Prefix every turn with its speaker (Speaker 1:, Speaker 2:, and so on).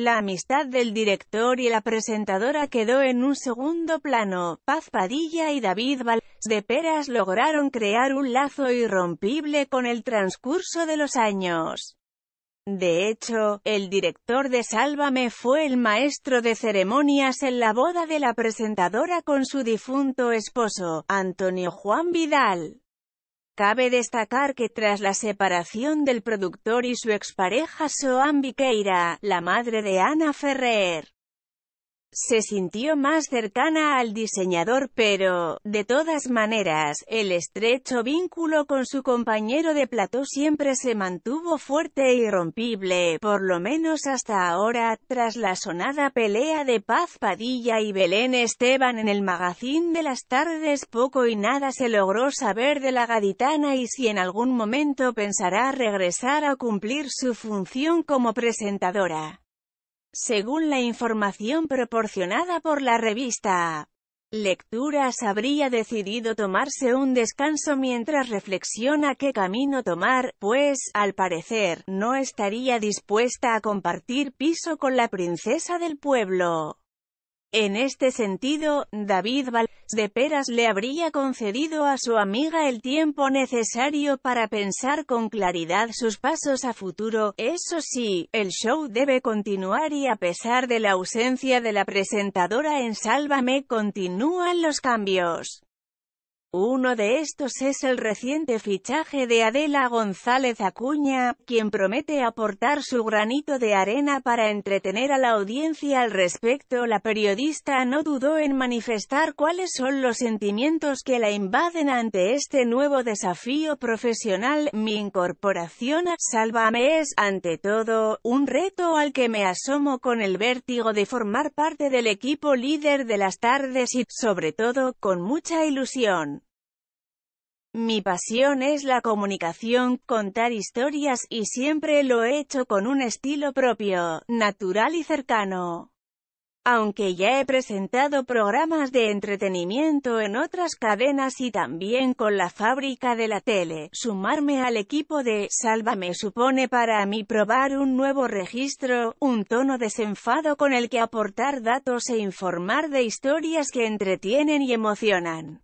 Speaker 1: La amistad del director y la presentadora quedó en un segundo plano. Paz Padilla y David Valls de Peras lograron crear un lazo irrompible con el transcurso de los años. De hecho, el director de Sálvame fue el maestro de ceremonias en la boda de la presentadora con su difunto esposo, Antonio Juan Vidal. Cabe destacar que tras la separación del productor y su expareja Soan Viqueira, la madre de Ana Ferrer, se sintió más cercana al diseñador pero, de todas maneras, el estrecho vínculo con su compañero de plató siempre se mantuvo fuerte e irrompible, por lo menos hasta ahora, tras la sonada pelea de Paz Padilla y Belén Esteban en el magazín de las tardes poco y nada se logró saber de la gaditana y si en algún momento pensará regresar a cumplir su función como presentadora. Según la información proporcionada por la revista Lecturas habría decidido tomarse un descanso mientras reflexiona qué camino tomar, pues, al parecer, no estaría dispuesta a compartir piso con la princesa del pueblo. En este sentido, David Valls de Peras le habría concedido a su amiga el tiempo necesario para pensar con claridad sus pasos a futuro. Eso sí, el show debe continuar y a pesar de la ausencia de la presentadora en Sálvame continúan los cambios. Uno de estos es el reciente fichaje de Adela González Acuña, quien promete aportar su granito de arena para entretener a la audiencia al respecto. La periodista no dudó en manifestar cuáles son los sentimientos que la invaden ante este nuevo desafío profesional. Mi incorporación a Sálvame es, ante todo, un reto al que me asomo con el vértigo de formar parte del equipo líder de las tardes y, sobre todo, con mucha ilusión. Mi pasión es la comunicación, contar historias, y siempre lo he hecho con un estilo propio, natural y cercano. Aunque ya he presentado programas de entretenimiento en otras cadenas y también con la fábrica de la tele, sumarme al equipo de Sálvame supone para mí probar un nuevo registro, un tono desenfado con el que aportar datos e informar de historias que entretienen y emocionan.